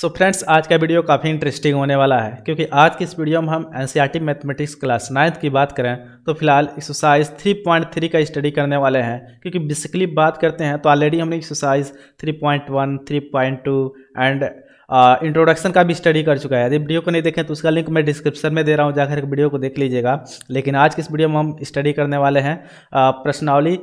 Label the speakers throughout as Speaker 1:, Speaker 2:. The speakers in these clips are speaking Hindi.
Speaker 1: सो so फ्रेंड्स आज का वीडियो काफ़ी इंटरेस्टिंग होने वाला है क्योंकि आज की इस वीडियो में हम एन मैथमेटिक्स क्लास नाइन्थ की बात करें तो फिलहाल एक्सरसाइज 3.3 का स्टडी करने वाले हैं क्योंकि बेसिकली बात करते हैं तो ऑलरेडी हमने एक्सरसाइज 3.1, 3.2 एंड इंट्रोडक्शन का भी स्टडी कर चुका है यदि वीडियो को नहीं देखें तो उसका लिंक मैं डिस्क्रिप्शन में दे रहा हूँ जाकर वीडियो को देख लीजिएगा लेकिन आज के इस वीडियो में हम स्टडी करने वाले हैं प्रश्नावली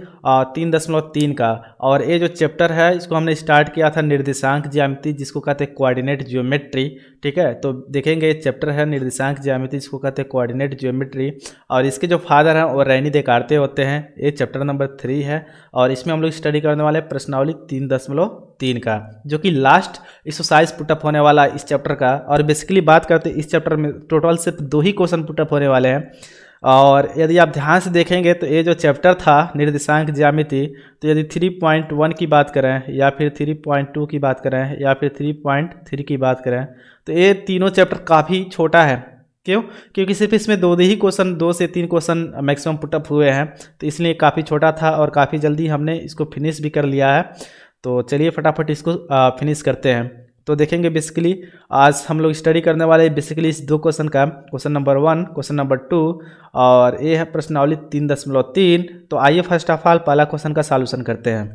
Speaker 1: तीन दशमलव तीन का और ये जो चैप्टर है इसको हमने स्टार्ट किया था निर्देशांक ज्यामिति जिसको कहते हैं कोऑर्डिनेट ज्योमेट्री ठीक है तो देखेंगे ये चैप्टर है निर्देशांक ज्यामिति जिसको कहते हैं कोऑर्डिनेट ज्योमेट्री और इसके जो फादर हैं वो रैनी देकारते होते हैं ये चैप्टर नंबर थ्री है और इसमें हम लोग स्टडी करने वाले प्रश्नावली तीन दशमलव तीन का जो कि लास्ट एक्सरसाइज पुटअप होने वाला इस चैप्टर का और बेसिकली बात करते इस चैप्टर में टोटल सिर्फ दो ही क्वेश्चन पुटअप होने वाले हैं और यदि आप ध्यान से देखेंगे तो ये जो चैप्टर था निर्देशांक ज्यामिति तो यदि 3.1 की बात करें या फिर 3.2 की बात करें या फिर 3.3 की बात करें तो ये तीनों चैप्टर काफ़ी छोटा है क्यों क्योंकि सिर्फ इसमें दो ही क्वेश्चन दो से तीन क्वेश्चन मैक्सिमम पुटअप हुए हैं तो इसलिए काफ़ी छोटा था और काफ़ी जल्दी हमने इसको फिनिश भी कर लिया है तो चलिए फटाफट इसको फिनिश करते हैं तो देखेंगे बेसिकली आज हम लोग स्टडी करने वाले बेसिकली इस दो क्वेश्चन का question number one question number two और ये है प्रश्नावली तीन दशमलव तीन तो आइए फर्स्ट ऑफ ऑल पहला क्वेश्चन का सॉल्यूशन करते हैं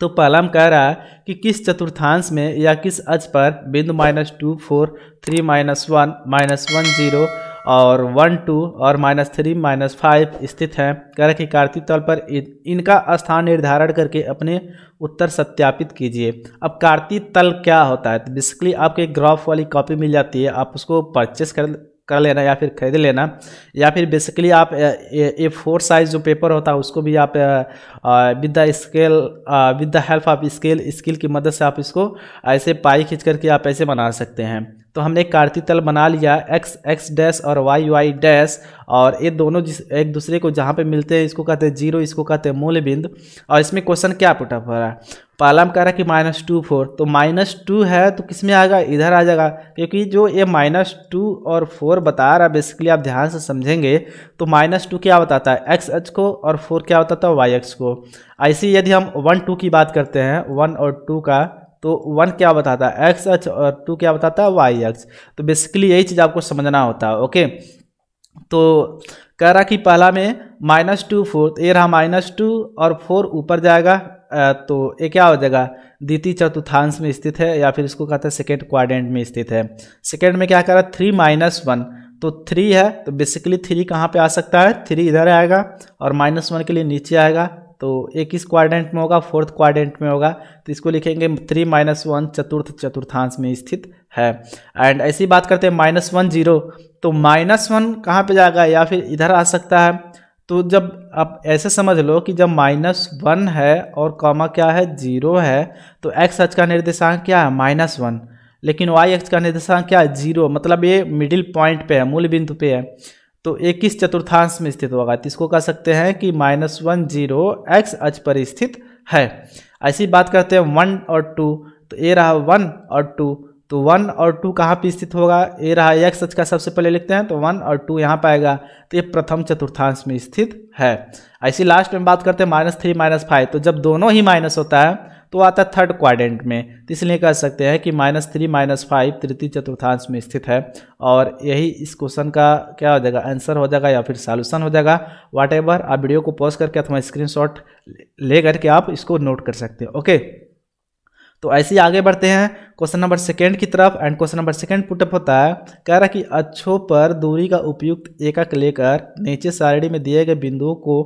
Speaker 1: तो पहला हम कह रहा है कि किस चतुर्थांश में या किस अज पर बिंदु minus two four three minus one minus one zero और वन टू और माइनस थ्री माइनस फाइव स्थित हैं कह रहे कार्तिक तल पर इनका स्थान निर्धारण करके अपने उत्तर सत्यापित कीजिए अब कार्तिक तल क्या होता है तो बेसिकली आपको एक ग्राफ वाली कॉपी मिल जाती है आप उसको परचेस कर कर लेना या फिर खरीद लेना या फिर बेसिकली आप ए फोर साइज जो पेपर होता है उसको भी आप with the scale with the help of scale skill की मदद से आप इसको ऐसे पाई खींच करके आप ऐसे बना सकते हैं तो हमने कार्ती तल बना लिया एक्स एक्स डैश और वाई वाई डैश और ये दोनों जिस एक दूसरे को जहाँ पे मिलते हैं इसको कहते हैं जीरो इसको कहते हैं मूल बिंद और इसमें क्वेश्चन क्या पुटअप हो रहा है पाला में कह रहा है कि माइनस टू फोर तो माइनस टू है तो किस में आएगा इधर आ जाएगा क्योंकि जो ये माइनस टू और फोर बता रहा है बेसिकली आप ध्यान से समझेंगे तो माइनस टू क्या बताता है एक्स एच को और फोर क्या बताता है वाई एक्स को ऐसे यदि हम वन टू की बात करते हैं वन और टू का तो वन क्या बताता है एक्स एच और टू क्या बताता है वाई एक्स तो बेसिकली यही चीज़ आपको समझना होता है ओके तो कह रहा कि पहला में माइनस टू फोर्थ ये रहा माइनस टू और फोर ऊपर जाएगा तो ये क्या हो जाएगा द्वितीय चतुर्थांश में स्थित है या फिर इसको कहते हैं सेकेंड क्वाड्रेंट में स्थित है सेकेंड में क्या कह रहा है थ्री माइनस वन तो थ्री है तो बेसिकली थ्री कहाँ पे आ सकता है थ्री इधर आएगा और माइनस वन के लिए नीचे आएगा तो एक इस क्वाड्रेंट में होगा फोर्थ क्वाड्रेंट में होगा तो इसको लिखेंगे थ्री माइनस वन चतुर्थ चतुर्थांश में स्थित है एंड ऐसी बात करते हैं माइनस वन जीरो तो माइनस वन कहाँ पर जाएगा या फिर इधर आ सकता है तो जब आप ऐसे समझ लो कि जब माइनस वन है और कॉमा क्या है जीरो है तो एक्स अच का निर्देशांक क्या है माइनस वन लेकिन वाई एक्स का निर्देशांक क्या है जीरो मतलब ये मिडिल पॉइंट पे है मूल बिंदु पे है तो किस चतुर्थांश में स्थित होगा तो इसको कह सकते हैं कि माइनस वन जीरो एक्स अच पर स्थित है ऐसी बात करते हैं वन और टू तो ए रहा वन और टू तो वन और टू कहाँ पे स्थित होगा ए रहा एक्स अच का सबसे पहले लिखते हैं तो वन और टू यहाँ पर आएगा तो ये प्रथम चतुर्थांश में स्थित है ऐसी लास्ट में बात करते हैं माइनस थ्री माइनस फाइव तो जब दोनों ही माइनस होता है तो आता है थर्ड क्वाड्रेंट में तो इसलिए कह सकते हैं कि माइनस थ्री माइनस फाइव तृतीय चतुर्थांश में स्थित है और यही इस क्वेश्चन का क्या हो जाएगा आंसर हो जाएगा या फिर सॉल्यूशन हो जाएगा वाट आप वीडियो को पॉज करके अथवा शॉट ले करके आप इसको नोट कर सकते हैं ओके तो ऐसे ही आगे बढ़ते हैं क्वेश्चन नंबर सेकेंड की तरफ and question number second put up होता है कह रहा है कि अच्छों पर दूरी का उपयुक्त एकक लेकर नीचे सारणी में दिए गए बिंदुओं को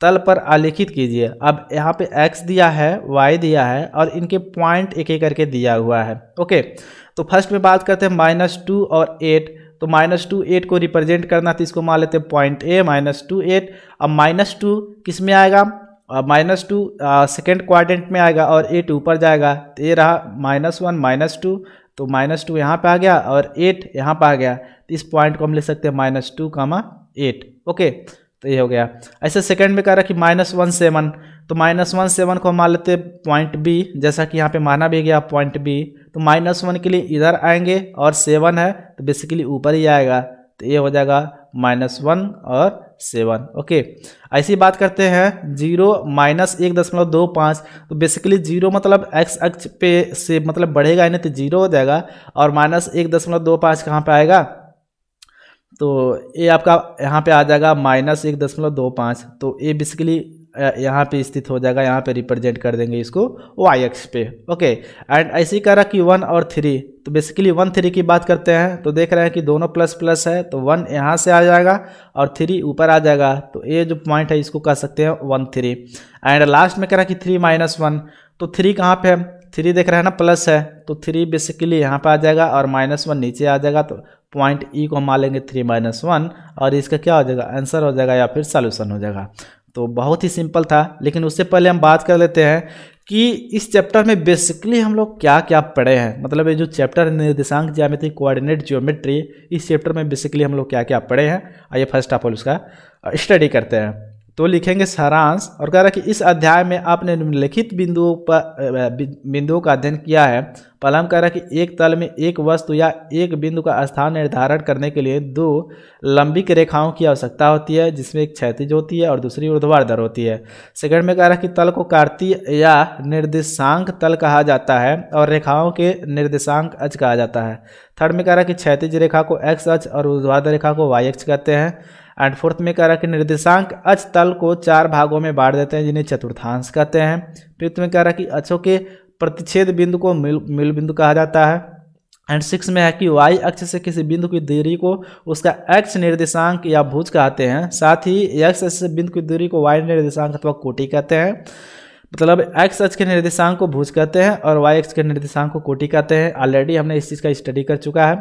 Speaker 1: तल पर आलेखित कीजिए अब यहाँ पे x दिया है y दिया है और इनके पॉइंट एक एक करके दिया हुआ है ओके तो फर्स्ट में बात करते हैं माइनस टू और एट तो माइनस टू एट को रिप्रेजेंट करना तो इसको मान लेते हैं point A minus two eight अब माइनस टू किस में आएगा माइनस टू सेकेंड क्वाड्रेंट में आएगा और एट ऊपर जाएगा तो ये रहा माइनस वन माइनस टू तो माइनस टू यहाँ पर आ गया और एट यहाँ पर आ गया तो इस पॉइंट को हम ले सकते हैं minus two comma eight okay तो ये हो गया ऐसे सेकंड में कह रहा है कि माइनस वन सेवन तो माइनस वन सेवन को मान लेते पॉइंट बी जैसा कि यहाँ पे माना भी गया पॉइंट बी तो माइनस वन के लिए इधर आएंगे और सेवन है तो बेसिकली ऊपर ही आएगा तो ये हो जाएगा माइनस वन और सेवन ओके ऐसी बात करते हैं जीरो माइनस एक दशमलव दो पाँच तो बेसिकली जीरो मतलब एक्स अक्ष पे से मतलब बढ़ेगा यानी तो जीरो हो जाएगा और माइनस एक दशमलव दो पाँच कहाँ पर आएगा तो ये आपका यहाँ पे आ जाएगा माइनस एक दशमलव दो पाँच तो ये बेसिकली यहाँ पे स्थित हो जाएगा यहाँ पे रिप्रेजेंट कर देंगे इसको वाई एक्स पे ओके एंड ऐसी कह रहा कि वन और थ्री तो बेसिकली वन थ्री की बात करते हैं तो देख रहे हैं कि दोनों प्लस प्लस है तो वन यहाँ से आ जाएगा और थ्री ऊपर आ जाएगा तो ये जो पॉइंट है इसको कह सकते हैं वन थ्री एंड लास्ट में कह रहा कि थ्री माइनस वन तो थ्री कहाँ पर है थ्री देख रहे हैं ना प्लस है तो थ्री बेसिकली यहाँ पर आ जाएगा और माइनस वन नीचे आ जाएगा तो पॉइंट ई को हम मान लेंगे थ्री माइनस वन और इसका क्या हो जाएगा आंसर हो जाएगा या फिर सॉल्यूशन हो जाएगा तो बहुत ही सिंपल था लेकिन उससे पहले हम बात कर लेते हैं कि इस चैप्टर में बेसिकली हम लोग क्या क्या पढ़े हैं मतलब ये जो चैप्टर निर्देशांक ज्यामिति कोऑर्डिनेट ज्योमेट्री इस चैप्टर में बेसिकली हम लोग क्या क्या पढ़े हैं आइए फर्स्ट ऑफ ऑल उसका स्टडी करते हैं तो लिखेंगे सारांश और कह रहा है कि इस अध्याय में आपने निम्नलिखित बिंदुओं पर बिंदुओं का अध्ययन किया है पहला हम कह रहा है कि एक तल में एक वस्तु या एक बिंदु का स्थान निर्धारण करने के लिए दो लंबिक रेखाओं की आवश्यकता होती है जिसमें एक क्षैतिज होती है और दूसरी ऊर्ध्वाधर होती है सेकंड में कह रहा है कि तल को कार्तीय या निर्देशांक तल कहा जाता है और रेखाओं के निर्देशांक अच कहा जाता है थर्ड में कह रहा है कि क्षैतिज रेखा को एक्स अच और ऊर्ध्वाधर रेखा को वाई एक्स कहते हैं एंड फोर्थ में कह रहा है कि निर्देशांक अच तल को चार भागों में बांट देते हैं जिन्हें चतुर्थांश कहते हैं फिफ्थ में कह रहा है कि अच्छों के प्रतिच्छेद बिंदु को मिल मिल बिंदु कहा जाता है एंड सिक्स में है कि वाई अक्ष से किसी बिंदु की दूरी को उसका एक्स निर्देशांक या भूज कहते हैं साथ ही एक्स से बिंदु की दूरी को वाई निर्देशांक अथवा कोटि कहते हैं मतलब एक्स एच के निर्देशांक को भूज कहते हैं और वाई एक्स के निर्देशांक को कोटि कहते हैं ऑलरेडी हमने इस चीज़ का स्टडी कर चुका है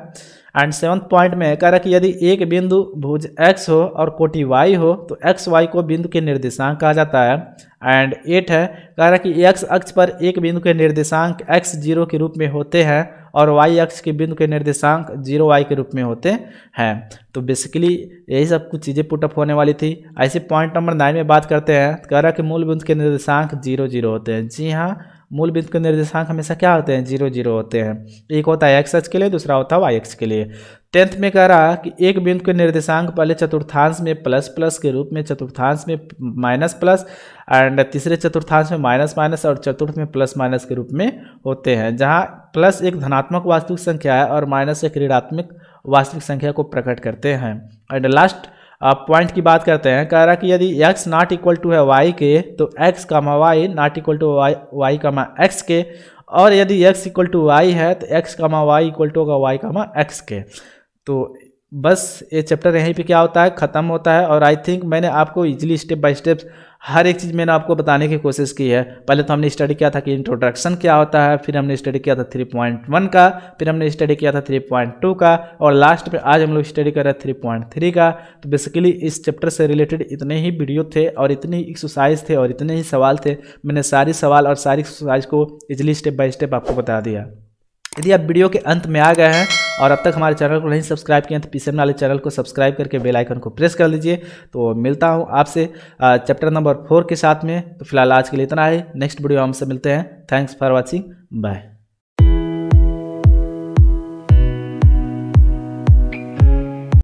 Speaker 1: एंड सेवन्थ पॉइंट में कह रहा कि यदि एक बिंदु भूज एक्स हो और कोटि वाई हो तो एक्स वाई को बिंदु के निर्देशांक कहा जाता है एंड एट है कह रहा कि एक्स अक्ष पर एक बिंदु के निर्देशांक एक्स जीरो के रूप में होते हैं और वाई अक्ष के बिंदु के निर्देशांक जीरो वाई के रूप में होते हैं तो बेसिकली यही सब कुछ चीज़ें पुटअप होने वाली थी ऐसे पॉइंट नंबर नाइन में बात करते हैं तो कह रहा कि मूल बिंदु के निर्देशांक जीरो जीरो होते हैं जी हाँ मूल बिंदु के निर्देशांक हमेशा क्या होते हैं जीरो जीरो होते हैं एक होता है एक्स एच के लिए दूसरा होता है वाई एक्स के लिए टेंथ में कह रहा कि एक बिंदु के निर्देशांक पहले चतुर्थांश में प्लस प्लस के रूप में चतुर्थांश में माइनस प्लस एंड तीसरे चतुर्थांश में माइनस माइनस और चतुर्थ में प्लस माइनस के रूप में होते हैं जहां प्लस एक धनात्मक वास्तविक संख्या है और माइनस एक ऋणात्मक वास्तविक संख्या को प्रकट करते हैं एंड लास्ट पॉइंट की बात करते हैं कह रहा कि यदि एक्स नॉट इक्वल टू है वाई के तो का comma Y naught equal to Y Y comma X के और यदि x इक्वल टू वाई है तो x comma Y equal to होगा का कामा एक्स के तो बस ये चैप्टर यहीं पे क्या होता है ख़त्म होता है और आई थिंक मैंने आपको इजीली स्टेप बाय स्टेप हर एक चीज़ मैंने आपको बताने की कोशिश की है पहले तो हमने स्टडी किया था कि इंट्रोडक्शन क्या होता है फिर हमने स्टडी किया था थ्री पॉइंट वन का फिर हमने स्टडी किया था थ्री पॉइंट टू का और लास्ट में आज हम लोग स्टडी कर रहे हैं थ्री पॉइंट थ्री का तो बेसिकली इस चैप्टर से रिलेटेड इतने ही वीडियो थे और इतने ही एक्सरसाइज थे और इतने ही सवाल थे मैंने सारी सवाल और सारी एक्सरसाइज को इजिली स्टेप बाई स्टेप आपको बता दिया यदि आप वीडियो के अंत में आ गए हैं और अब तक हमारे चैनल को नहीं सब्सक्राइब किए हैं तो सेम वाले चैनल को सब्सक्राइब करके बेल आइकन को प्रेस कर लीजिए तो मिलता हूँ आपसे चैप्टर नंबर फोर के साथ में तो फिलहाल आज के लिए इतना है नेक्स्ट वीडियो हमसे मिलते हैं थैंक्स फॉर वॉचिंग बाय